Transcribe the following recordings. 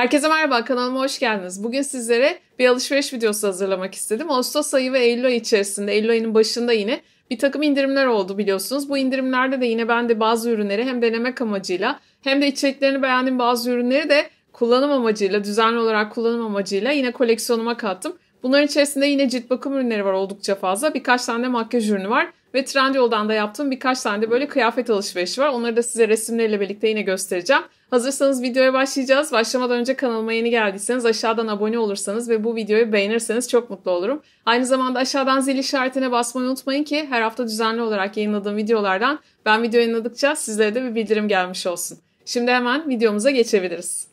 Herkese merhaba, kanalıma hoş geldiniz. Bugün sizlere bir alışveriş videosu hazırlamak istedim. Ağustos ayı ve Eylül ayı içerisinde, Eylül ayının başında yine bir takım indirimler oldu biliyorsunuz. Bu indirimlerde de yine ben de bazı ürünleri hem denemek amacıyla hem de içeriklerini beğendiğim bazı ürünleri de kullanım amacıyla, düzenli olarak kullanım amacıyla yine koleksiyonuma kattım. Bunların içerisinde yine cilt bakım ürünleri var oldukça fazla. Birkaç tane de makyaj ürünü var. Ve Trendyol'dan da yaptığım birkaç tane de böyle kıyafet alışverişi var. Onları da size resimleriyle birlikte yine göstereceğim. Hazırsanız videoya başlayacağız. Başlamadan önce kanalıma yeni geldiyseniz aşağıdan abone olursanız ve bu videoyu beğenirseniz çok mutlu olurum. Aynı zamanda aşağıdan zil işaretine basmayı unutmayın ki her hafta düzenli olarak yayınladığım videolardan ben video yayınladıkça sizlere de bir bildirim gelmiş olsun. Şimdi hemen videomuza geçebiliriz.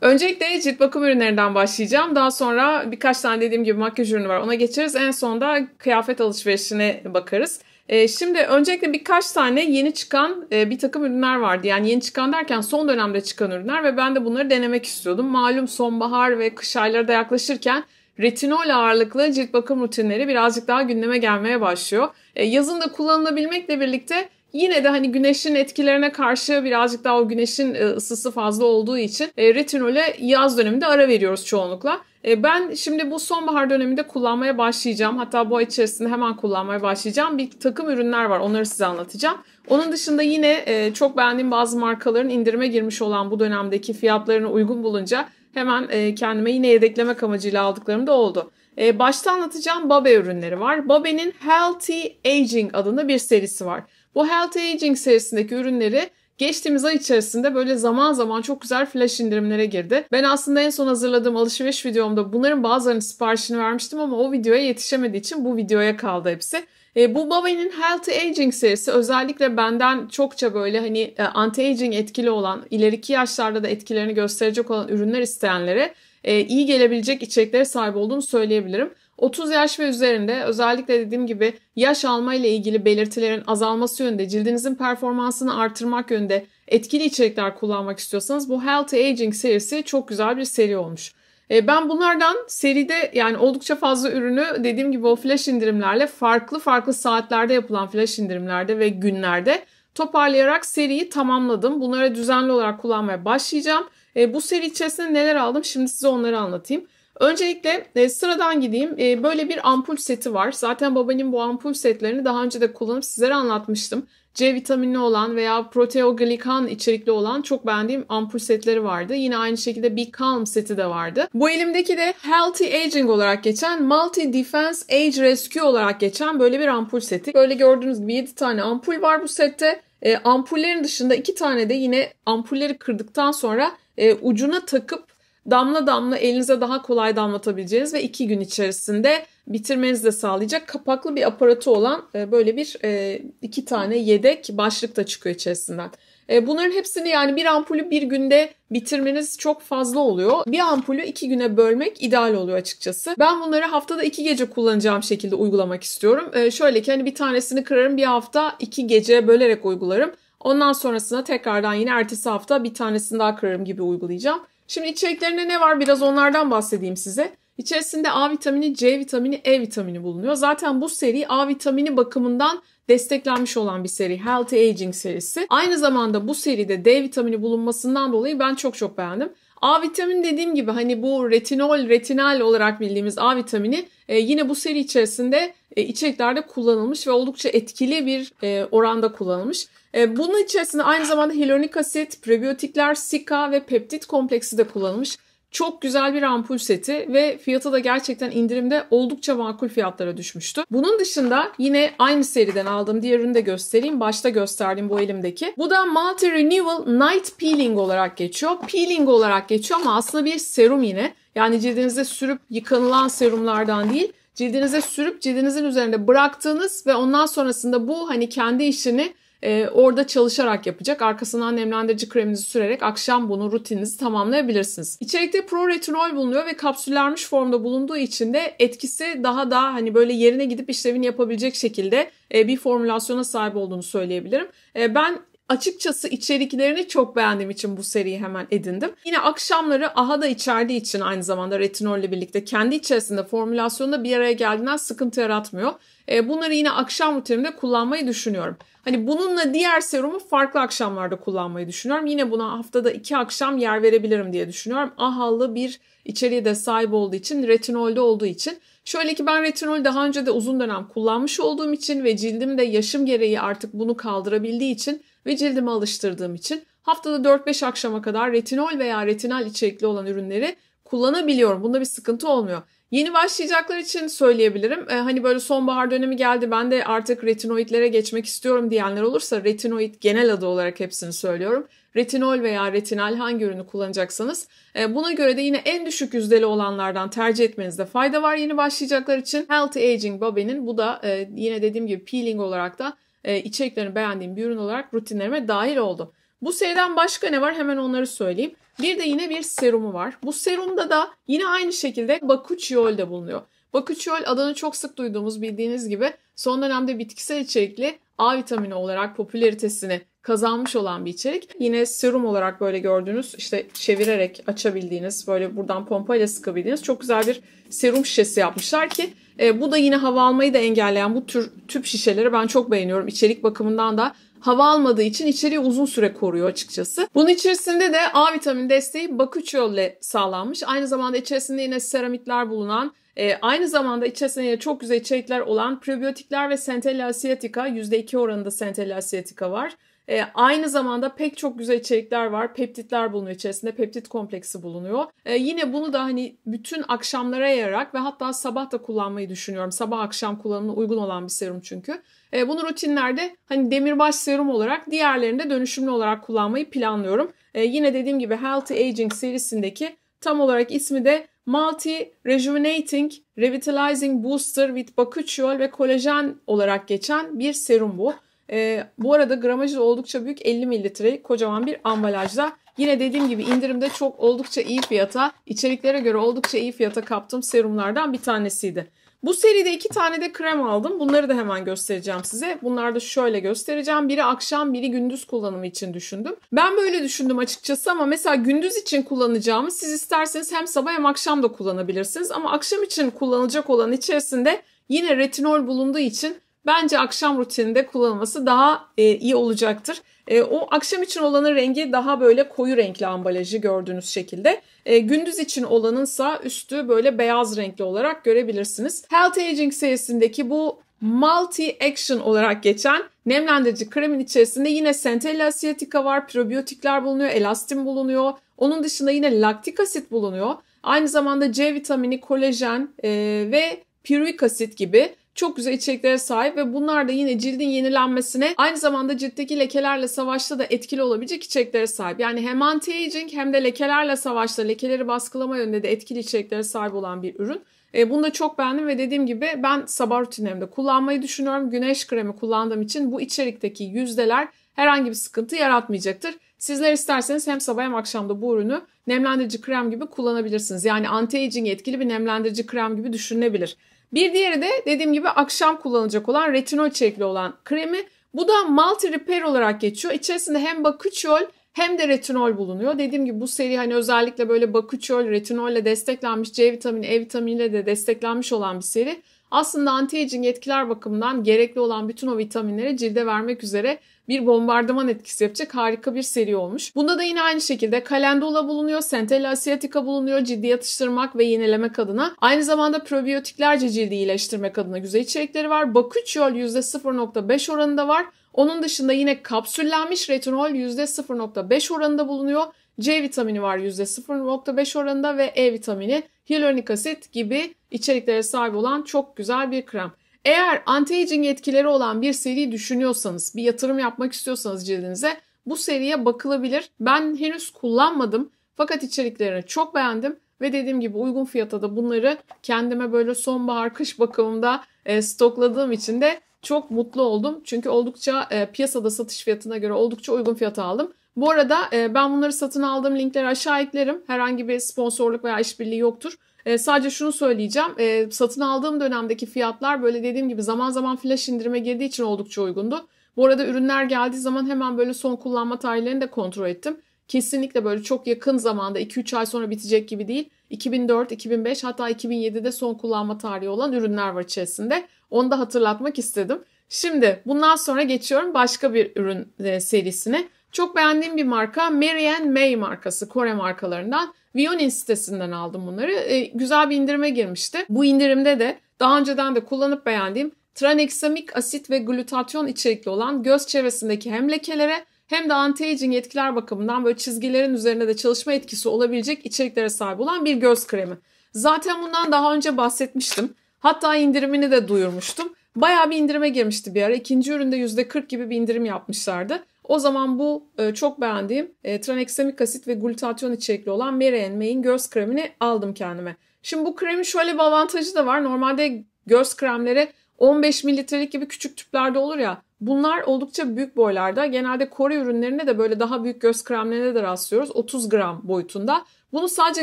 Öncelikle cilt bakım ürünlerinden başlayacağım. Daha sonra birkaç tane dediğim gibi makyaj ürünü var. Ona geçeriz. En sonda kıyafet alışverişine bakarız. Ee, şimdi öncelikle birkaç tane yeni çıkan e, bir takım ürünler vardı. Yani yeni çıkan derken son dönemde çıkan ürünler ve ben de bunları denemek istiyordum. Malum sonbahar ve kış ayları da yaklaşırken retinol ağırlıklı cilt bakım rutinleri birazcık daha gündeme gelmeye başlıyor. E, yazın da kullanılabilmekle birlikte Yine de hani güneşin etkilerine karşı birazcık daha o güneşin e, ısısı fazla olduğu için e, retinole yaz döneminde ara veriyoruz çoğunlukla. E, ben şimdi bu sonbahar döneminde kullanmaya başlayacağım. Hatta bu ay içerisinde hemen kullanmaya başlayacağım. Bir takım ürünler var. Onları size anlatacağım. Onun dışında yine çok beğendiğim bazı markaların indirime girmiş olan bu dönemdeki fiyatlarını uygun bulunca hemen kendime yine yedeklemek amacıyla aldıklarım da oldu. Başta anlatacağım Babe ürünleri var. Babe'nin Healthy Aging adında bir serisi var. Bu Health Aging serisindeki ürünleri Geçtiğimiz ay içerisinde böyle zaman zaman çok güzel flash indirimlere girdi. Ben aslında en son hazırladığım alışveriş videomda bunların bazılarının siparişini vermiştim ama o videoya yetişemediği için bu videoya kaldı hepsi. E, bu Babay'ın Healthy Aging serisi özellikle benden çokça böyle hani e, anti-aging etkili olan, ileriki yaşlarda da etkilerini gösterecek olan ürünler isteyenlere e, iyi gelebilecek içeriklere sahip olduğunu söyleyebilirim. 30 yaş ve üzerinde özellikle dediğim gibi yaş alma ile ilgili belirtilerin azalması yönünde, cildinizin performansını artırmak yönünde etkili içerikler kullanmak istiyorsanız bu Healthy Aging serisi çok güzel bir seri olmuş. E, ben bunlardan seride yani oldukça fazla ürünü dediğim gibi o flash indirimlerle farklı farklı saatlerde yapılan flash indirimlerde ve günlerde toparlayarak seriyi tamamladım. Bunları düzenli olarak kullanmaya başlayacağım. E, bu seri içerisinde neler aldım şimdi size onları anlatayım. Öncelikle e, sıradan gideyim. E, böyle bir ampul seti var. Zaten babanın bu ampul setlerini daha önce de kullanıp sizlere anlatmıştım. C vitamini olan veya proteoglikan içerikli olan çok beğendiğim ampul setleri vardı. Yine aynı şekilde bir Calm seti de vardı. Bu elimdeki de Healthy Aging olarak geçen Multi Defense Age Rescue olarak geçen böyle bir ampul seti. Böyle gördüğünüz gibi 7 tane ampul var bu sette. E, ampullerin dışında 2 tane de yine ampulleri kırdıktan sonra e, ucuna takıp damla damla elinize daha kolay damlatabileceğiniz ve iki gün içerisinde bitirmenizi de sağlayacak kapaklı bir aparatı olan e, böyle bir e, iki tane yedek başlık da çıkıyor içerisinden. E, bunların hepsini yani bir ampulü bir günde bitirmeniz çok fazla oluyor. Bir ampulü iki güne bölmek ideal oluyor açıkçası. Ben bunları haftada iki gece kullanacağım şekilde uygulamak istiyorum. Şöyle ki hani bir tanesini kırarım bir hafta iki gece bölerek uygularım. Ondan sonrasında tekrardan yine ertesi hafta bir tanesini daha kırarım gibi uygulayacağım. Şimdi içeriklerinde ne var biraz onlardan bahsedeyim size. İçerisinde A vitamini, C vitamini, E vitamini bulunuyor. Zaten bu seri A vitamini bakımından desteklenmiş olan bir seri Healthy Aging serisi. Aynı zamanda bu seride D vitamini bulunmasından dolayı ben çok çok beğendim. A vitamini dediğim gibi hani bu retinol, retinal olarak bildiğimiz A vitamini e, yine bu seri içerisinde e, içeceklerde kullanılmış ve oldukça etkili bir e, oranda kullanılmış. E, bunun içerisinde aynı zamanda hyaluronik asit, prebiyotikler, sika ve peptit kompleksi de kullanılmış. Çok güzel bir ampul seti ve fiyatı da gerçekten indirimde oldukça makul fiyatlara düşmüştü. Bunun dışında yine aynı seriden aldığım diğer de göstereyim. Başta gösterdim bu elimdeki. Bu da Multi Renewal Night Peeling olarak geçiyor. Peeling olarak geçiyor ama aslında bir serum yine. Yani cildinize sürüp yıkanılan serumlardan değil cildinize sürüp cildinizin üzerinde bıraktığınız ve ondan sonrasında bu hani kendi işini e, orada çalışarak yapacak. Arkasından nemlendirici kreminizi sürerek akşam bunu rutininizi tamamlayabilirsiniz. İçerikte proretinol bulunuyor ve kapsüllenmiş formda bulunduğu için de etkisi daha da hani böyle yerine gidip işlevini yapabilecek şekilde e, bir formülasyona sahip olduğunu söyleyebilirim. E, ben Açıkçası içeriklerini çok beğendiğim için bu seriyi hemen edindim. Yine akşamları aha da içerdiği için aynı zamanda retinolle birlikte kendi içerisinde formülasyonda bir araya geldiğinden sıkıntı yaratmıyor. E, bunları yine akşam rutinimde kullanmayı düşünüyorum. Hani bununla diğer serumu farklı akşamlarda kullanmayı düşünüyorum. Yine buna haftada iki akşam yer verebilirim diye düşünüyorum. Ahalı bir içeriğe de sahip olduğu için, retinolde olduğu için. Şöyle ki ben retinol daha önce de uzun dönem kullanmış olduğum için ve cildim de yaşım gereği artık bunu kaldırabildiği için ve cildime alıştırdığım için haftada 4-5 akşama kadar retinol veya retinal içerikli olan ürünleri kullanabiliyorum. Bunda bir sıkıntı olmuyor. Yeni başlayacaklar için söyleyebilirim. Ee, hani böyle sonbahar dönemi geldi ben de artık retinoidlere geçmek istiyorum diyenler olursa retinoid genel adı olarak hepsini söylüyorum. Retinol veya retinal hangi ürünü kullanacaksanız e, buna göre de yine en düşük yüzdeli olanlardan tercih etmenizde fayda var yeni başlayacaklar için. Healthy Aging Baby'nin bu da e, yine dediğim gibi peeling olarak da e, içeriklerini beğendiğim bir ürün olarak rutinlerime dahil oldu. Bu seriden başka ne var hemen onları söyleyeyim. Bir de yine bir serumu var. Bu serumda da yine aynı şekilde bakuchiol de bulunuyor. Bakuchiol adını çok sık duyduğumuz bildiğiniz gibi son dönemde bitkisel içerikli A vitamini olarak popülaritesini kazanmış olan bir içerik. Yine serum olarak böyle gördüğünüz işte çevirerek açabildiğiniz böyle buradan pompayla sıkabildiğiniz çok güzel bir serum şişesi yapmışlar ki e, bu da yine hava almayı da engelleyen bu tür tüp şişeleri ben çok beğeniyorum. İçerik bakımından da hava almadığı için içeriği uzun süre koruyor açıkçası. Bunun içerisinde de A vitamin desteği Baküçyol ile sağlanmış. Aynı zamanda içerisinde yine seramitler bulunan e, aynı zamanda içerisinde yine çok güzel içerikler olan probiyotikler ve Centella asiatica %2 oranında Centella asiatica var. E, aynı zamanda pek çok güzel içerikler var. Peptitler bulunuyor içerisinde. Peptit kompleksi bulunuyor. E, yine bunu da hani bütün akşamlara yayarak ve hatta sabah da kullanmayı düşünüyorum. Sabah akşam kullanımına uygun olan bir serum çünkü. E, bunu rutinlerde hani demirbaş serum olarak diğerlerinde dönüşümlü olarak kullanmayı planlıyorum. E, yine dediğim gibi Healthy Aging serisindeki tam olarak ismi de Multi Rejuvenating Revitalizing Booster with Bakuchiol ve kolajen olarak geçen bir serum bu. E, bu arada gramajı da oldukça büyük 50 mililitrelik kocaman bir ambalajda. Yine dediğim gibi indirimde çok oldukça iyi fiyata, içeriklere göre oldukça iyi fiyata kaptım serumlardan bir tanesiydi. Bu seride iki tane de krem aldım. Bunları da hemen göstereceğim size. Bunları da şöyle göstereceğim. Biri akşam, biri gündüz kullanımı için düşündüm. Ben böyle düşündüm açıkçası ama mesela gündüz için kullanacağımı siz isterseniz hem sabah hem akşam da kullanabilirsiniz. Ama akşam için kullanılacak olan içerisinde yine retinol bulunduğu için bence akşam rutininde kullanılması daha e, iyi olacaktır. E, o akşam için olanın rengi daha böyle koyu renkli ambalajı gördüğünüz şekilde. E, gündüz için olanınsa üstü böyle beyaz renkli olarak görebilirsiniz. Health Aging serisindeki bu Multi Action olarak geçen nemlendirici kremin içerisinde yine Centella asiatica var, probiyotikler bulunuyor, elastin bulunuyor. Onun dışında yine laktik asit bulunuyor. Aynı zamanda C vitamini, kolajen e, ve piruik asit gibi çok güzel içeriklere sahip ve bunlar da yine cildin yenilenmesine aynı zamanda ciltteki lekelerle savaşta da etkili olabilecek içeriklere sahip. Yani hem anti-aging hem de lekelerle savaşta lekeleri baskılama yönünde de etkili içeriklere sahip olan bir ürün. E, bunu da çok beğendim ve dediğim gibi ben sabah rutinlerimde kullanmayı düşünüyorum. Güneş kremi kullandığım için bu içerikteki yüzdeler herhangi bir sıkıntı yaratmayacaktır. Sizler isterseniz hem sabah hem akşamda bu ürünü nemlendirici krem gibi kullanabilirsiniz. Yani anti-aging etkili bir nemlendirici krem gibi düşünülebilir. Bir diğeri de dediğim gibi akşam kullanılacak olan retinol içerikli olan kremi. Bu da multi repair olarak geçiyor. İçerisinde hem baküçol hem de retinol bulunuyor. Dediğim gibi bu seri hani özellikle böyle baküçol, retinolle desteklenmiş, C vitamini, E vitaminiyle de desteklenmiş olan bir seri. Aslında anti-aging etkiler bakımından gerekli olan bütün o vitaminleri cilde vermek üzere bir bombardıman etkisi yapacak harika bir seri olmuş. Bunda da yine aynı şekilde Calendula bulunuyor, Centella asiatica bulunuyor ciddi yatıştırmak ve yenilemek adına. Aynı zamanda probiyotiklerce cildi iyileştirmek adına güzel içerikleri var. Baküçyol %0.5 oranında var. Onun dışında yine kapsüllenmiş retinol %0.5 oranında bulunuyor. C vitamini var %0.5 oranında ve E vitamini, hyaluronik asit gibi içeriklere sahip olan çok güzel bir krem. Eğer anti-aging etkileri olan bir seri düşünüyorsanız, bir yatırım yapmak istiyorsanız cildinize bu seriye bakılabilir. Ben henüz kullanmadım fakat içeriklerini çok beğendim ve dediğim gibi uygun fiyata da bunları kendime böyle sonbahar kış bakımında e, stokladığım için de çok mutlu oldum. Çünkü oldukça e, piyasada satış fiyatına göre oldukça uygun fiyata aldım. Bu arada e, ben bunları satın aldığım linkleri aşağı eklerim. Herhangi bir sponsorluk veya işbirliği yoktur. E, sadece şunu söyleyeceğim. E, satın aldığım dönemdeki fiyatlar böyle dediğim gibi zaman zaman flash indirime girdiği için oldukça uygundu. Bu arada ürünler geldiği zaman hemen böyle son kullanma tarihlerini de kontrol ettim. Kesinlikle böyle çok yakın zamanda 2-3 ay sonra bitecek gibi değil. 2004, 2005 hatta 2007'de son kullanma tarihi olan ürünler var içerisinde. Onu da hatırlatmak istedim. Şimdi bundan sonra geçiyorum başka bir ürün serisine. Çok beğendiğim bir marka Marianne May markası Kore markalarından. Vionin sitesinden aldım bunları. E, güzel bir indirime girmişti. Bu indirimde de daha önceden de kullanıp beğendiğim traneksamik asit ve glutatyon içerikli olan göz çevresindeki hem lekelere hem de anti-aging etkiler bakımından böyle çizgilerin üzerine de çalışma etkisi olabilecek içeriklere sahip olan bir göz kremi. Zaten bundan daha önce bahsetmiştim. Hatta indirimini de duyurmuştum. Bayağı bir indirime girmişti bir ara. İkinci üründe %40 gibi bir indirim yapmışlardı. O zaman bu e, çok beğendiğim e, traneksemik asit ve glutatyon içerikli olan Mary May'in göz kremini aldım kendime. Şimdi bu kremin şöyle bir avantajı da var. Normalde göz kremleri 15 mililitrelik gibi küçük tüplerde olur ya. Bunlar oldukça büyük boylarda. Genelde Kore ürünlerinde de böyle daha büyük göz kremlerine de rastlıyoruz. 30 gram boyutunda. Bunu sadece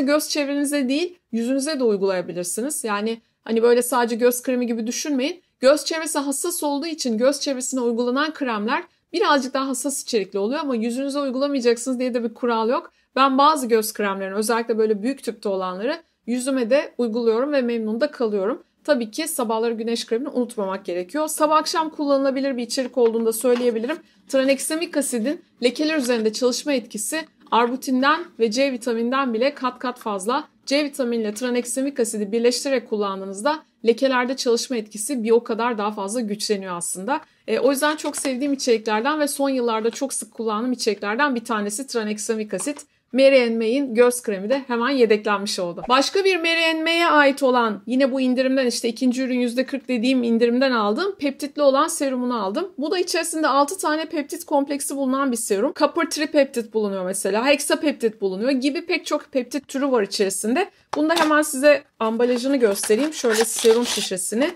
göz çevrenize değil yüzünüze de uygulayabilirsiniz. Yani hani böyle sadece göz kremi gibi düşünmeyin. Göz çevresi hassas olduğu için göz çevresine uygulanan kremler birazcık daha hassas içerikli oluyor ama yüzünüze uygulamayacaksınız diye de bir kural yok. Ben bazı göz kremlerini özellikle böyle büyük tüpte olanları yüzüme de uyguluyorum ve memnun da kalıyorum. Tabii ki sabahları güneş kremini unutmamak gerekiyor. Sabah akşam kullanılabilir bir içerik olduğunu da söyleyebilirim. Tranexamik asidin lekeler üzerinde çalışma etkisi arbutinden ve C vitamininden bile kat kat fazla. C vitaminiyle ile asidi birleştirerek kullandığınızda lekelerde çalışma etkisi bir o kadar daha fazla güçleniyor aslında. E, o yüzden çok sevdiğim içeriklerden ve son yıllarda çok sık kullandığım içeriklerden bir tanesi traneksamik asit. Mary May'in göz kremi de hemen yedeklenmiş oldu. Başka bir Mary May'e ait olan yine bu indirimden işte ikinci ürün %40 dediğim indirimden aldım. Peptitli olan serumunu aldım. Bu da içerisinde 6 tane peptit kompleksi bulunan bir serum. Copper tripeptit bulunuyor mesela. Hexapeptit bulunuyor gibi pek çok peptit türü var içerisinde. Bunu da hemen size ambalajını göstereyim. Şöyle serum şişesini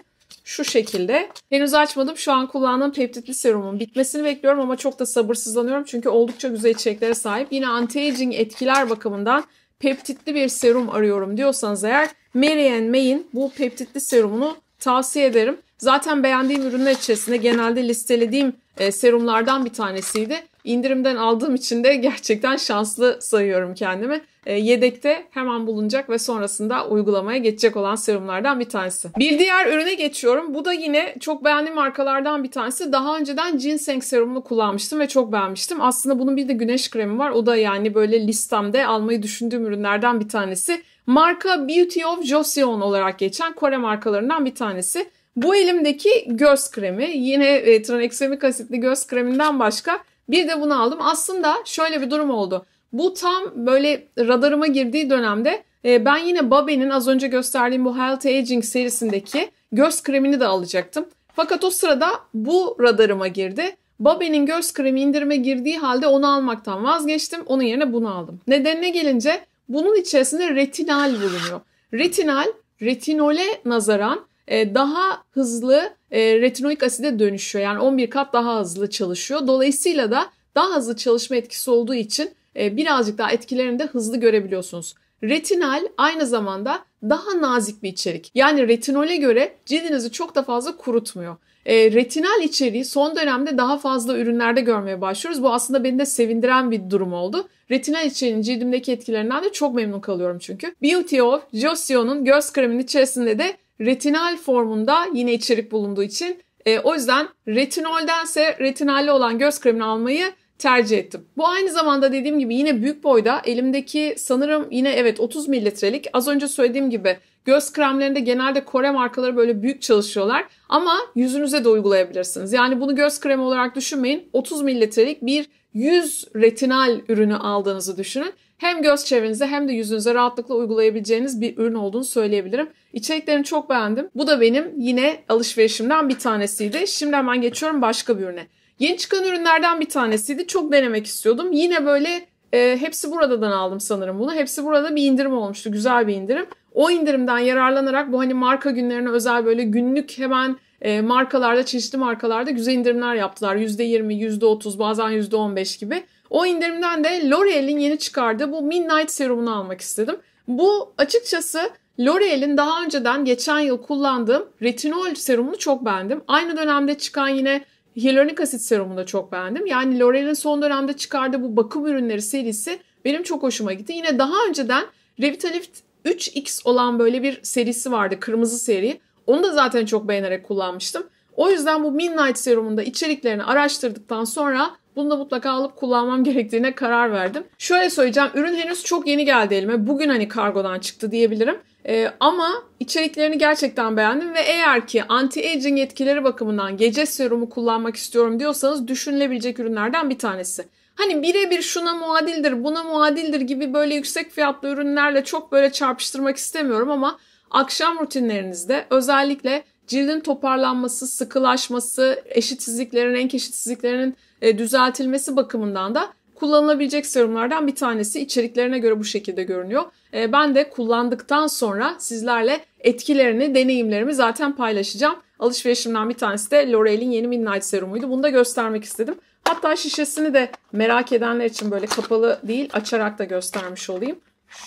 şu şekilde. Henüz açmadım. Şu an kullandığım peptitli serumun bitmesini bekliyorum ama çok da sabırsızlanıyorum çünkü oldukça güzel içeriklere sahip. Yine anti-aging etkiler bakımından peptitli bir serum arıyorum diyorsanız eğer Marian May'in bu peptitli serumunu tavsiye ederim. Zaten beğendiğim ürünler içerisinde genelde listelediğim e, serumlardan bir tanesiydi indirimden aldığım için de gerçekten şanslı sayıyorum kendimi. E, yedekte hemen bulunacak ve sonrasında uygulamaya geçecek olan serumlardan bir tanesi. Bir diğer ürüne geçiyorum. Bu da yine çok beğendiğim markalardan bir tanesi. Daha önceden ginseng serumunu kullanmıştım ve çok beğenmiştim. Aslında bunun bir de güneş kremi var. O da yani böyle listemde almayı düşündüğüm ürünlerden bir tanesi. Marka Beauty of Joseon olarak geçen Kore markalarından bir tanesi. Bu elimdeki göz kremi yine e, tranexamik asitli göz kreminden başka bir de bunu aldım. Aslında şöyle bir durum oldu. Bu tam böyle radarıma girdiği dönemde e, ben yine Babe'nin az önce gösterdiğim bu Healthy Aging serisindeki göz kremini de alacaktım. Fakat o sırada bu radarıma girdi. Babe'nin göz kremi indirime girdiği halde onu almaktan vazgeçtim. Onun yerine bunu aldım. Nedenine gelince bunun içerisinde retinal bulunuyor. Retinal retinole nazaran e, daha hızlı e, retinoik aside dönüşüyor. Yani 11 kat daha hızlı çalışıyor. Dolayısıyla da daha hızlı çalışma etkisi olduğu için e, birazcık daha etkilerini de hızlı görebiliyorsunuz. Retinal aynı zamanda daha nazik bir içerik. Yani retinole göre cildinizi çok da fazla kurutmuyor. retinal içeriği son dönemde daha fazla ürünlerde görmeye başlıyoruz. Bu aslında beni de sevindiren bir durum oldu. Retinal içeriğinin cildimdeki etkilerinden de çok memnun kalıyorum çünkü. Beauty of Joseon'un göz kreminin içerisinde de retinal formunda yine içerik bulunduğu için e, o yüzden retinoldense retinalli olan göz kremini almayı tercih ettim. Bu aynı zamanda dediğim gibi yine büyük boyda elimdeki sanırım yine evet 30 mililitrelik az önce söylediğim gibi göz kremlerinde genelde Kore markaları böyle büyük çalışıyorlar ama yüzünüze de uygulayabilirsiniz. Yani bunu göz kremi olarak düşünmeyin 30 mililitrelik bir 100 retinal ürünü aldığınızı düşünün hem göz çevrenize hem de yüzünüze rahatlıkla uygulayabileceğiniz bir ürün olduğunu söyleyebilirim. İçeriklerini çok beğendim. Bu da benim yine alışverişimden bir tanesiydi. Şimdi hemen geçiyorum başka bir ürüne. Yeni çıkan ürünlerden bir tanesiydi. Çok denemek istiyordum. Yine böyle e, hepsi buradan aldım sanırım bunu. Hepsi burada bir indirim olmuştu. Güzel bir indirim. O indirimden yararlanarak bu hani marka günlerine özel böyle günlük hemen e, markalarda çeşitli markalarda güzel indirimler yaptılar. %20, %30 bazen %15 gibi. O indirimden de L'Oreal'in yeni çıkardığı bu Midnight serumunu almak istedim. Bu açıkçası L'Oreal'in daha önceden geçen yıl kullandığım retinol serumunu çok beğendim. Aynı dönemde çıkan yine hyaluronik asit serumunu da çok beğendim. Yani L'Oreal'in son dönemde çıkardığı bu bakım ürünleri serisi benim çok hoşuma gitti. Yine daha önceden Revitalift 3X olan böyle bir serisi vardı. Kırmızı seri. Onu da zaten çok beğenerek kullanmıştım. O yüzden bu Midnight serumunda içeriklerini araştırdıktan sonra bunu da mutlaka alıp kullanmam gerektiğine karar verdim. Şöyle söyleyeceğim. Ürün henüz çok yeni geldi elime. Bugün hani kargodan çıktı diyebilirim. Ee, ama içeriklerini gerçekten beğendim ve eğer ki anti-aging yetkileri bakımından gece serumu kullanmak istiyorum diyorsanız düşünülebilecek ürünlerden bir tanesi. Hani birebir şuna muadildir, buna muadildir gibi böyle yüksek fiyatlı ürünlerle çok böyle çarpıştırmak istemiyorum ama akşam rutinlerinizde özellikle cildin toparlanması, sıkılaşması, eşitsizliklerin, renk eşitsizliklerinin e, düzeltilmesi bakımından da kullanılabilecek serumlardan bir tanesi içeriklerine göre bu şekilde görünüyor. E, ben de kullandıktan sonra sizlerle etkilerini, deneyimlerimi zaten paylaşacağım. Alışverişimden bir tanesi de L'Oreal'in yeni Midnight serumuydu. Bunu da göstermek istedim. Hatta şişesini de merak edenler için böyle kapalı değil açarak da göstermiş olayım.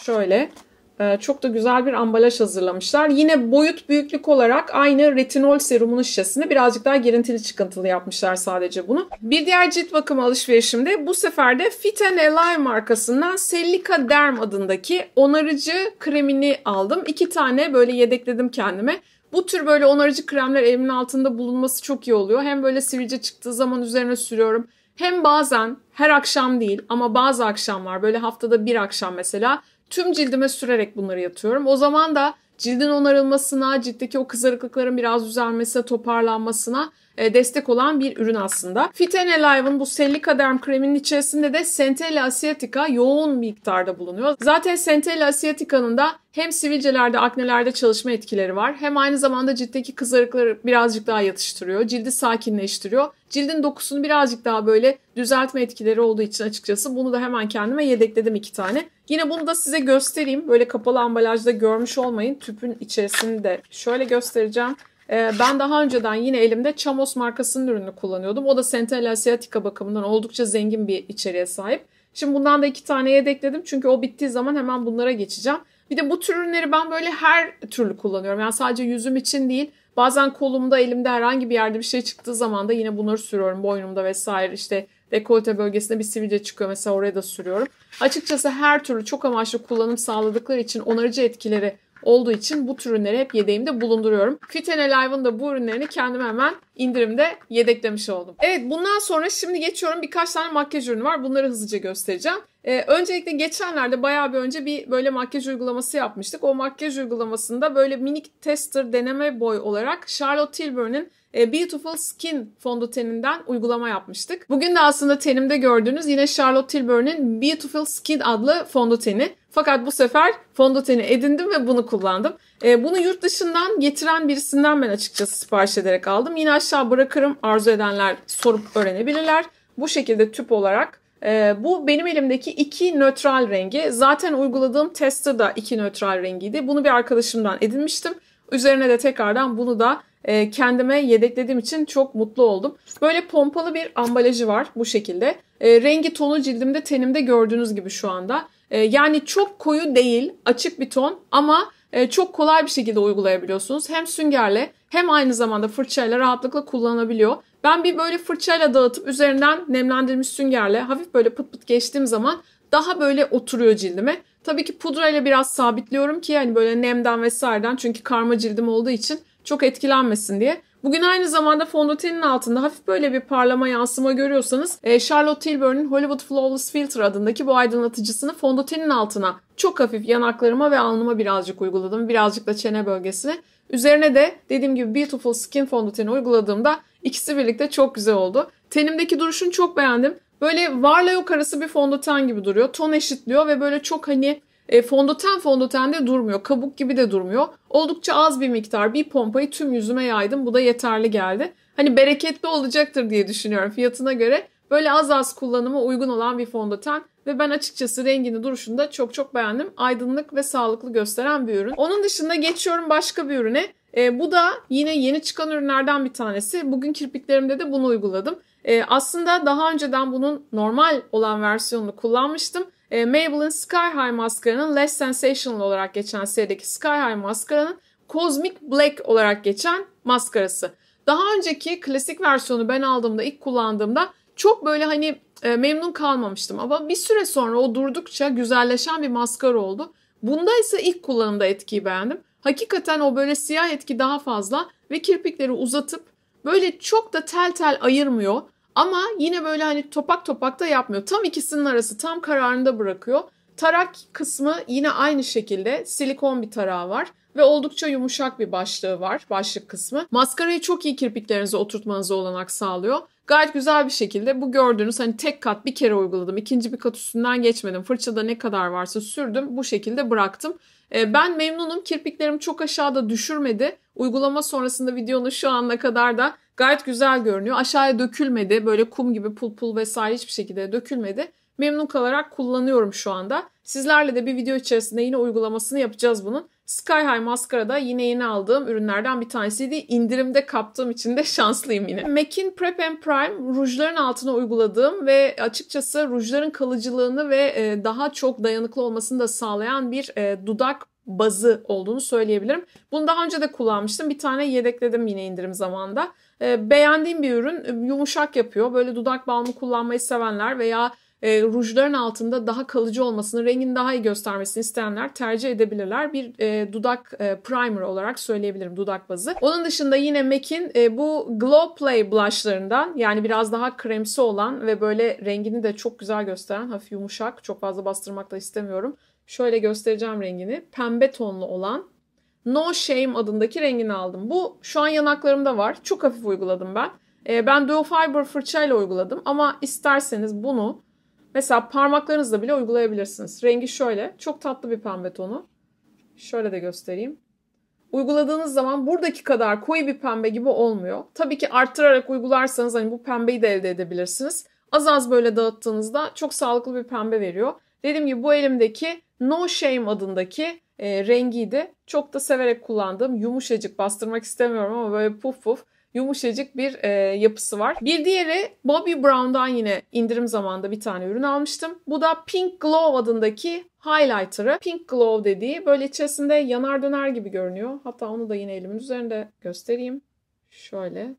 Şöyle ee, çok da güzel bir ambalaj hazırlamışlar. Yine boyut büyüklük olarak aynı retinol serumunun şişesini birazcık daha gerintili çıkıntılı yapmışlar sadece bunu. Bir diğer cilt bakımı alışverişimde bu sefer de Fit and Alive markasından Celica Derm adındaki onarıcı kremini aldım. İki tane böyle yedekledim kendime. Bu tür böyle onarıcı kremler elimin altında bulunması çok iyi oluyor. Hem böyle sivilce çıktığı zaman üzerine sürüyorum. Hem bazen her akşam değil ama bazı akşamlar böyle haftada bir akşam mesela tüm cildime sürerek bunları yatıyorum. O zaman da cildin onarılmasına, ciltteki o kızarıklıkların biraz düzelmesine, toparlanmasına e, destek olan bir ürün aslında. Fitene Live'ın bu Selicaderm kreminin içerisinde de Centella asiatica yoğun miktarda bulunuyor. Zaten Centella asiatica'nın da hem sivilcelerde, aknelerde çalışma etkileri var. Hem aynı zamanda ciltteki kızarıkları birazcık daha yatıştırıyor. Cildi sakinleştiriyor. Cildin dokusunu birazcık daha böyle düzeltme etkileri olduğu için açıkçası bunu da hemen kendime yedekledim iki tane. Yine bunu da size göstereyim. Böyle kapalı ambalajda görmüş olmayın. Tüpün içerisinde şöyle göstereceğim. Ee, ben daha önceden yine elimde Chamos markasının ürünü kullanıyordum. O da Centella Asiatica bakımından oldukça zengin bir içeriğe sahip. Şimdi bundan da iki tane yedekledim. Çünkü o bittiği zaman hemen bunlara geçeceğim. Bir de bu tür ürünleri ben böyle her türlü kullanıyorum. Yani sadece yüzüm için değil. Bazen kolumda, elimde herhangi bir yerde bir şey çıktığı zaman da yine bunları sürüyorum. Boynumda vesaire işte dekolte bölgesinde bir sivilce çıkıyor mesela oraya da sürüyorum. Açıkçası her türlü çok amaçlı kullanım sağladıkları için onarıcı etkileri olduğu için bu tür ürünleri hep yedeğimde bulunduruyorum. Fit and Alive'ın da bu ürünlerini kendime hemen indirimde yedeklemiş oldum. Evet bundan sonra şimdi geçiyorum birkaç tane makyaj ürünü var. Bunları hızlıca göstereceğim. Ee, öncelikle geçenlerde bayağı bir önce bir böyle makyaj uygulaması yapmıştık. O makyaj uygulamasında böyle minik tester deneme boy olarak Charlotte Tilbury'nin e, Beautiful Skin fondöteninden uygulama yapmıştık. Bugün de aslında tenimde gördüğünüz yine Charlotte Tilbury'nin Beautiful Skin adlı fondöteni. Fakat bu sefer fondöteni edindim ve bunu kullandım. E, bunu yurt dışından getiren birisinden ben açıkçası sipariş ederek aldım. Yine aşağı bırakırım arzu edenler sorup öğrenebilirler. Bu şekilde tüp olarak e, bu benim elimdeki iki nötral rengi. Zaten uyguladığım tester de iki nötral rengiydi. Bunu bir arkadaşımdan edinmiştim. Üzerine de tekrardan bunu da e, kendime yedeklediğim için çok mutlu oldum. Böyle pompalı bir ambalajı var bu şekilde. E, rengi tonu cildimde tenimde gördüğünüz gibi şu anda. Ee, yani çok koyu değil, açık bir ton ama e, çok kolay bir şekilde uygulayabiliyorsunuz. Hem süngerle hem aynı zamanda fırçayla rahatlıkla kullanabiliyor. Ben bir böyle fırçayla dağıtıp üzerinden nemlendirilmiş süngerle hafif böyle pıt pıt geçtiğim zaman daha böyle oturuyor cildime. Tabii ki pudrayla biraz sabitliyorum ki yani böyle nemden vesaireden çünkü karma cildim olduğu için çok etkilenmesin diye. Bugün aynı zamanda fondötenin altında hafif böyle bir parlama yansıma görüyorsanız e, Charlotte Tilbury'nin Hollywood Flawless Filter adındaki bu aydınlatıcısını fondötenin altına çok hafif yanaklarıma ve alnıma birazcık uyguladım. Birazcık da çene bölgesine. Üzerine de dediğim gibi Beautiful Skin fondöteni uyguladığımda ikisi birlikte çok güzel oldu. Tenimdeki duruşunu çok beğendim. Böyle varla yok arası bir fondöten gibi duruyor. Ton eşitliyor ve böyle çok hani e, fondöten fondötende durmuyor. Kabuk gibi de durmuyor. Oldukça az bir miktar bir pompayı tüm yüzüme yaydım. Bu da yeterli geldi. Hani bereketli olacaktır diye düşünüyorum fiyatına göre. Böyle az az kullanıma uygun olan bir fondöten ve ben açıkçası rengini duruşunda çok çok beğendim. Aydınlık ve sağlıklı gösteren bir ürün. Onun dışında geçiyorum başka bir ürüne. E, bu da yine yeni çıkan ürünlerden bir tanesi. Bugün kirpiklerimde de bunu uyguladım. E, aslında daha önceden bunun normal olan versiyonunu kullanmıştım e, Maybelline Sky High maskaranın Less Sensational olarak geçen serideki Sky High maskaranın Cosmic Black olarak geçen maskarası. Daha önceki klasik versiyonu ben aldığımda, ilk kullandığımda çok böyle hani e, memnun kalmamıştım. Ama bir süre sonra o durdukça güzelleşen bir maskara oldu. Bunda ise ilk kullanımda etkiyi beğendim. Hakikaten o böyle siyah etki daha fazla ve kirpikleri uzatıp böyle çok da tel tel ayırmıyor. Ama yine böyle hani topak topak da yapmıyor. Tam ikisinin arası tam kararında bırakıyor. Tarak kısmı yine aynı şekilde silikon bir tarağı var ve oldukça yumuşak bir başlığı var başlık kısmı. Maskarayı çok iyi kirpiklerinize oturtmanıza olanak sağlıyor. Gayet güzel bir şekilde bu gördüğünüz hani tek kat bir kere uyguladım. ikinci bir kat üstünden geçmedim. Fırçada ne kadar varsa sürdüm. Bu şekilde bıraktım. Ee, ben memnunum. Kirpiklerim çok aşağıda düşürmedi. Uygulama sonrasında videonun şu ana kadar da Gayet güzel görünüyor. Aşağıya dökülmedi. Böyle kum gibi pul pul vesaire hiçbir şekilde dökülmedi. Memnun kalarak kullanıyorum şu anda. Sizlerle de bir video içerisinde yine uygulamasını yapacağız bunun. Sky High Mascara da yine yeni aldığım ürünlerden bir tanesiydi. İndirimde kaptığım için de şanslıyım yine. MAC'in Prep and Prime rujların altına uyguladığım ve açıkçası rujların kalıcılığını ve e, daha çok dayanıklı olmasını da sağlayan bir e, dudak bazı olduğunu söyleyebilirim. Bunu daha önce de kullanmıştım. Bir tane yedekledim yine indirim zamanında. E, beğendiğim bir ürün. Ee, yumuşak yapıyor. Böyle dudak balmı kullanmayı sevenler veya e, rujların altında daha kalıcı olmasını, rengin daha iyi göstermesini isteyenler tercih edebilirler. Bir e, dudak e, primer olarak söyleyebilirim dudak bazı. Onun dışında yine MAC'in e, bu Glow Play blushlarından yani biraz daha kremsi olan ve böyle rengini de çok güzel gösteren hafif yumuşak çok fazla bastırmak da istemiyorum. Şöyle göstereceğim rengini. Pembe tonlu olan No Shame adındaki rengini aldım. Bu şu an yanaklarımda var. Çok hafif uyguladım ben. Ee, ben Duo Fiber fırçayla uyguladım ama isterseniz bunu mesela parmaklarınızla bile uygulayabilirsiniz. Rengi şöyle. Çok tatlı bir pembe tonu. Şöyle de göstereyim. Uyguladığınız zaman buradaki kadar koyu bir pembe gibi olmuyor. Tabii ki arttırarak uygularsanız hani bu pembeyi de elde edebilirsiniz. Az az böyle dağıttığınızda çok sağlıklı bir pembe veriyor. Dediğim gibi bu elimdeki No Shame adındaki e, rengiydi. Çok da severek kullandığım yumuşacık bastırmak istemiyorum ama böyle puf puf yumuşacık bir e, yapısı var. Bir diğeri Bobby Brown'dan yine indirim zamanında bir tane ürün almıştım. Bu da Pink Glow adındaki highlighter'ı. Pink Glow dediği böyle içerisinde yanar döner gibi görünüyor. Hatta onu da yine elimin üzerinde göstereyim. Şöyle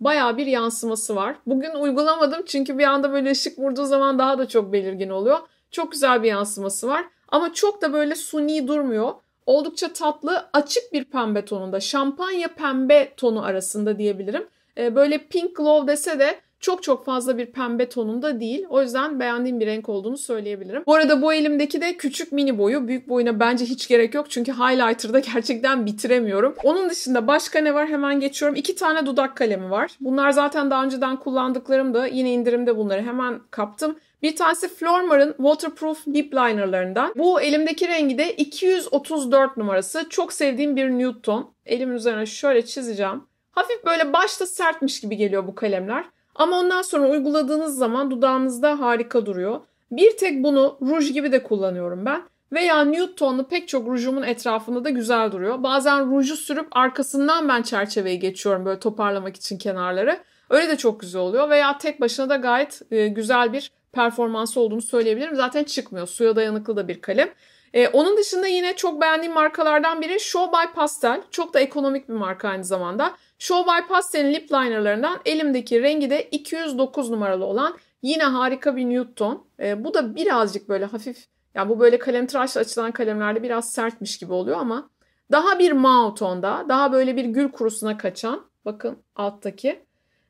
baya bir yansıması var. Bugün uygulamadım çünkü bir anda böyle ışık vurduğu zaman daha da çok belirgin oluyor. Çok güzel bir yansıması var. Ama çok da böyle suni durmuyor. Oldukça tatlı, açık bir pembe tonunda. Şampanya pembe tonu arasında diyebilirim. Ee, böyle pink glow dese de çok çok fazla bir pembe tonunda değil. O yüzden beğendiğim bir renk olduğunu söyleyebilirim. Bu arada bu elimdeki de küçük mini boyu. Büyük boyuna bence hiç gerek yok. Çünkü highlighter'da gerçekten bitiremiyorum. Onun dışında başka ne var hemen geçiyorum. İki tane dudak kalemi var. Bunlar zaten daha önceden kullandıklarım da yine indirimde bunları hemen kaptım. Bir tanesi Flormar'ın Waterproof Lip Liner'larından. Bu elimdeki rengi de 234 numarası. Çok sevdiğim bir nude ton. Elimin üzerine şöyle çizeceğim. Hafif böyle başta sertmiş gibi geliyor bu kalemler. Ama ondan sonra uyguladığınız zaman dudağınızda harika duruyor. Bir tek bunu ruj gibi de kullanıyorum ben. Veya nude tonlu pek çok rujumun etrafında da güzel duruyor. Bazen ruju sürüp arkasından ben çerçeveyi geçiyorum böyle toparlamak için kenarları. Öyle de çok güzel oluyor veya tek başına da gayet e, güzel bir performansı olduğunu söyleyebilirim. Zaten çıkmıyor. Suya dayanıklı da bir kalem. Ee, onun dışında yine çok beğendiğim markalardan biri Show by Pastel. Çok da ekonomik bir marka aynı zamanda. Show by Pastel'in lip linerlarından elimdeki rengi de 209 numaralı olan yine harika bir nude ton. Ee, bu da birazcık böyle hafif yani bu böyle kalem tıraşla açılan kalemlerde biraz sertmiş gibi oluyor ama daha bir mau tonda, daha böyle bir gül kurusuna kaçan bakın alttaki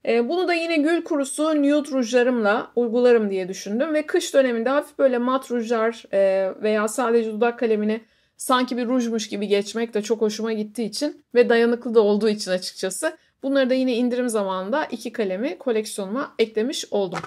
e, bunu da yine gül kurusu nude rujlarımla uygularım diye düşündüm. Ve kış döneminde hafif böyle mat rujlar e, veya sadece dudak kalemini sanki bir rujmuş gibi geçmek de çok hoşuma gittiği için ve dayanıklı da olduğu için açıkçası. Bunları da yine indirim zamanında iki kalemi koleksiyonuma eklemiş oldum.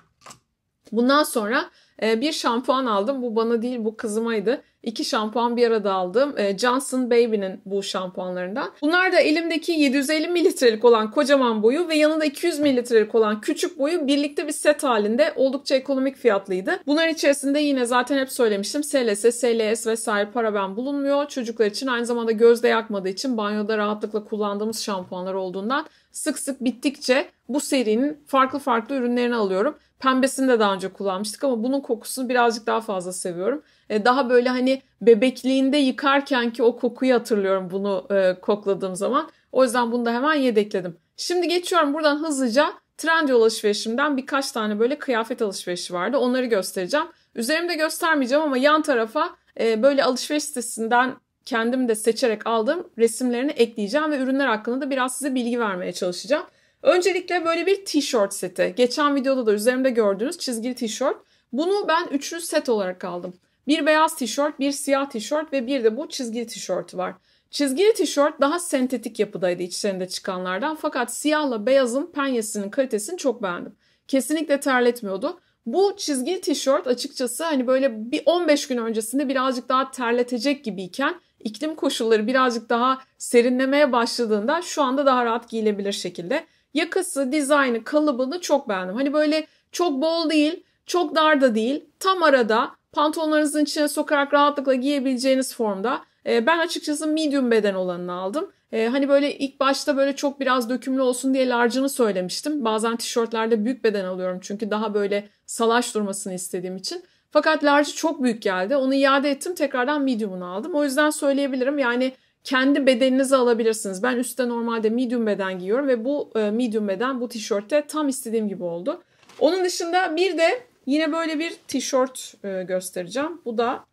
Bundan sonra e, bir şampuan aldım. Bu bana değil bu kızımaydı. İki şampuan bir arada aldım. E, Johnson Baby'nin bu şampuanlarından. Bunlar da elimdeki 750 mililitrelik olan kocaman boyu ve yanında 200 mililitrelik olan küçük boyu birlikte bir set halinde oldukça ekonomik fiyatlıydı. Bunların içerisinde yine zaten hep söylemiştim. SLS, SLS vesaire paraben bulunmuyor. Çocuklar için aynı zamanda gözde yakmadığı için banyoda rahatlıkla kullandığımız şampuanlar olduğundan sık sık bittikçe bu serinin farklı farklı ürünlerini alıyorum. Pembesini de daha önce kullanmıştık ama bunun kokusunu birazcık daha fazla seviyorum. E, daha böyle hani bebekliğinde yıkarken ki o kokuyu hatırlıyorum bunu e, kokladığım zaman. O yüzden bunu da hemen yedekledim. Şimdi geçiyorum buradan hızlıca Trendyol alışverişimden birkaç tane böyle kıyafet alışverişi vardı. Onları göstereceğim. Üzerimde göstermeyeceğim ama yan tarafa e, böyle alışveriş sitesinden kendim de seçerek aldığım resimlerini ekleyeceğim ve ürünler hakkında da biraz size bilgi vermeye çalışacağım. Öncelikle böyle bir tişört seti. Geçen videoda da üzerimde gördüğünüz çizgili tişört. Bunu ben üçlü set olarak aldım. Bir beyaz tişört, bir siyah tişört ve bir de bu çizgili tişört var. Çizgili tişört daha sentetik yapıdaydı içlerinde çıkanlardan fakat siyahla beyazın penyesinin kalitesini çok beğendim. Kesinlikle terletmiyordu. Bu çizgili tişört açıkçası hani böyle bir 15 gün öncesinde birazcık daha terletecek gibiyken iklim koşulları birazcık daha serinlemeye başladığında şu anda daha rahat giyilebilir şekilde. Yakası, dizaynı, kalıbını çok beğendim. Hani böyle çok bol değil, çok dar da değil. Tam arada pantolonlarınızın içine sokarak rahatlıkla giyebileceğiniz formda. E, ben açıkçası medium beden olanını aldım. E, hani böyle ilk başta böyle çok biraz dökümlü olsun diye large'ını söylemiştim. Bazen tişörtlerde büyük beden alıyorum çünkü daha böyle salaş durmasını istediğim için. Fakat large çok büyük geldi. Onu iade ettim tekrardan medium'unu aldım. O yüzden söyleyebilirim yani kendi bedeninize alabilirsiniz. Ben üstte normalde medium beden giyiyorum ve bu e, medium beden bu tişörtte tam istediğim gibi oldu. Onun dışında bir de yine böyle bir tişört e, göstereceğim. Bu da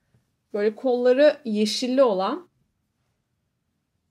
böyle kolları yeşilli olan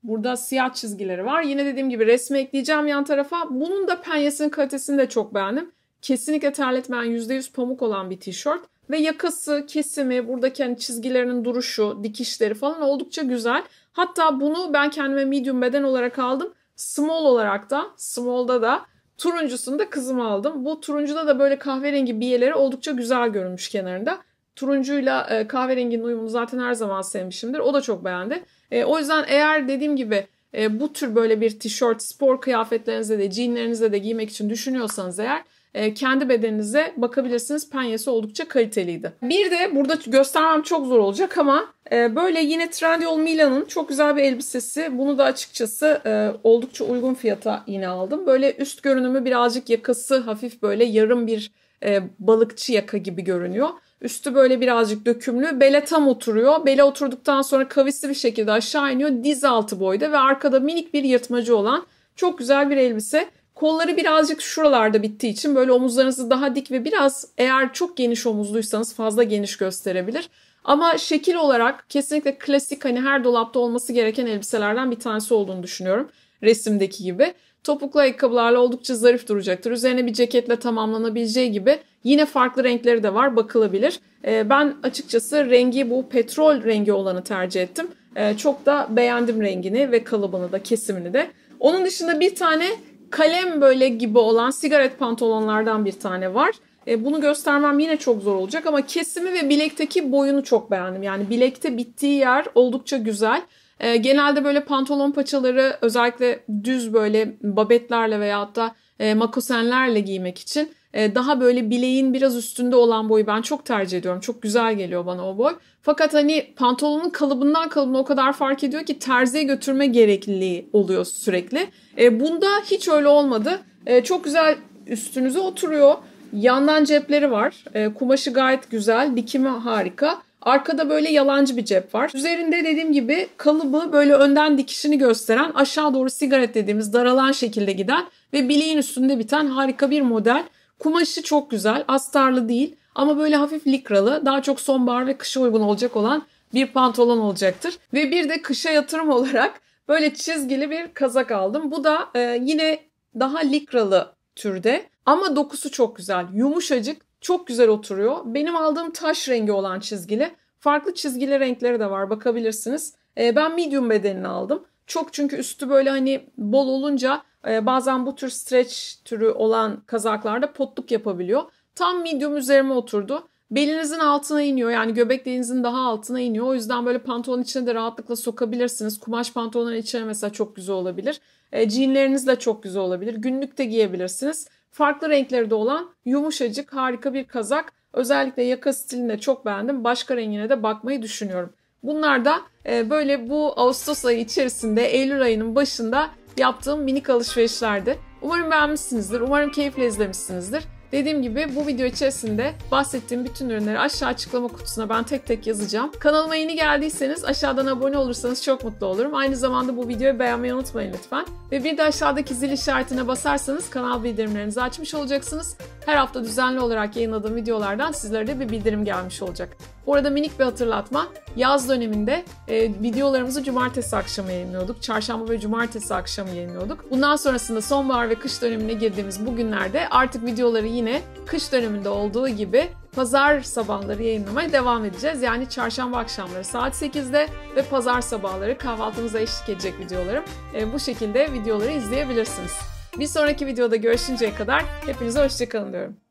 Burada siyah çizgileri var. Yine dediğim gibi resmi ekleyeceğim yan tarafa. Bunun da penyesinin kalitesini de çok beğendim. Kesinlikle terletmeyen %100 pamuk olan bir tişört. Ve yakası, kesimi, buradaki hani çizgilerinin duruşu, dikişleri falan oldukça güzel. Hatta bunu ben kendime medium beden olarak aldım. Small olarak da, small'da da turuncusunu da kızıma aldım. Bu turuncuda da böyle kahverengi biyeleri oldukça güzel görünmüş kenarında. Turuncuyla e, kahverenginin uyumunu zaten her zaman sevmişimdir. O da çok beğendi. E, o yüzden eğer dediğim gibi e, bu tür böyle bir tişört, spor kıyafetlerinize de, jeanlerinizde de giymek için düşünüyorsanız eğer ee, kendi bedeninize bakabilirsiniz. Penyesi oldukça kaliteliydi. Bir de burada göstermem çok zor olacak ama e, böyle yine Trendyol Milan'ın çok güzel bir elbisesi. Bunu da açıkçası e, oldukça uygun fiyata yine aldım. Böyle üst görünümü birazcık yakası hafif böyle yarım bir e, balıkçı yaka gibi görünüyor. Üstü böyle birazcık dökümlü. Bele tam oturuyor. Bele oturduktan sonra kavisli bir şekilde aşağı iniyor. Diz altı boyda ve arkada minik bir yırtmacı olan çok güzel bir elbise. Kolları birazcık şuralarda bittiği için böyle omuzlarınızı daha dik ve biraz eğer çok geniş omuzluysanız fazla geniş gösterebilir. Ama şekil olarak kesinlikle klasik hani her dolapta olması gereken elbiselerden bir tanesi olduğunu düşünüyorum. Resimdeki gibi. Topuklu ayakkabılarla oldukça zarif duracaktır. Üzerine bir ceketle tamamlanabileceği gibi yine farklı renkleri de var bakılabilir. Ee, ben açıkçası rengi bu petrol rengi olanı tercih ettim. Ee, çok da beğendim rengini ve kalıbını da kesimini de. Onun dışında bir tane kalem böyle gibi olan sigaret pantolonlardan bir tane var. E, bunu göstermem yine çok zor olacak ama kesimi ve bilekteki boyunu çok beğendim. Yani bilekte bittiği yer oldukça güzel. E, genelde böyle pantolon paçaları özellikle düz böyle babetlerle veya da e, makosenlerle giymek için ee, daha böyle bileğin biraz üstünde olan boyu ben çok tercih ediyorum. Çok güzel geliyor bana o boy. Fakat hani pantolonun kalıbından kalıbına o kadar fark ediyor ki terziye götürme gerekliliği oluyor sürekli. Ee, bunda hiç öyle olmadı. Ee, çok güzel üstünüze oturuyor. Yandan cepleri var. kumaşı gayet güzel. Dikimi harika. Arkada böyle yalancı bir cep var. Üzerinde dediğim gibi kalıbı böyle önden dikişini gösteren aşağı doğru sigaret dediğimiz daralan şekilde giden ve bileğin üstünde biten harika bir model. Kumaşı çok güzel. Astarlı değil ama böyle hafif likralı. Daha çok sonbahar ve kışa uygun olacak olan bir pantolon olacaktır. Ve bir de kışa yatırım olarak böyle çizgili bir kazak aldım. Bu da e, yine daha likralı türde ama dokusu çok güzel. Yumuşacık, çok güzel oturuyor. Benim aldığım taş rengi olan çizgili. Farklı çizgili renkleri de var bakabilirsiniz. E, ben medium bedenini aldım. Çok çünkü üstü böyle hani bol olunca ee, bazen bu tür stretch türü olan kazaklarda potluk yapabiliyor. Tam medium üzerime oturdu. Belinizin altına iniyor yani göbek deliğinizin daha altına iniyor. O yüzden böyle pantolonun içine de rahatlıkla sokabilirsiniz. Kumaş pantolonun içine mesela çok güzel olabilir. E, jeanleriniz de çok güzel olabilir. Günlük de giyebilirsiniz. Farklı renkleri de olan yumuşacık harika bir kazak. Özellikle yaka stilinde çok beğendim. Başka rengine de bakmayı düşünüyorum. Bunlar da e, böyle bu Ağustos ayı içerisinde Eylül ayının başında yaptığım minik alışverişlerdi. Umarım beğenmişsinizdir, umarım keyifle izlemişsinizdir. Dediğim gibi bu video içerisinde bahsettiğim bütün ürünleri aşağı açıklama kutusuna ben tek tek yazacağım. Kanalıma yeni geldiyseniz aşağıdan abone olursanız çok mutlu olurum. Aynı zamanda bu videoyu beğenmeyi unutmayın lütfen. Ve bir de aşağıdaki zil işaretine basarsanız kanal bildirimlerinizi açmış olacaksınız. Her hafta düzenli olarak yayınladığım videolardan sizlere de bir bildirim gelmiş olacak. Bu arada minik bir hatırlatma. Yaz döneminde e, videolarımızı cumartesi akşamı yayınlıyorduk. Çarşamba ve cumartesi akşamı yayınlıyorduk. Bundan sonrasında sonbahar ve kış dönemine girdiğimiz bu günlerde artık videoları yine kış döneminde olduğu gibi pazar sabahları yayınlamaya devam edeceğiz. Yani çarşamba akşamları saat 8'de ve pazar sabahları kahvaltımıza eşlik edecek videolarım. E, bu şekilde videoları izleyebilirsiniz. Bir sonraki videoda görüşünceye kadar hepinize hoşçakalın diyorum.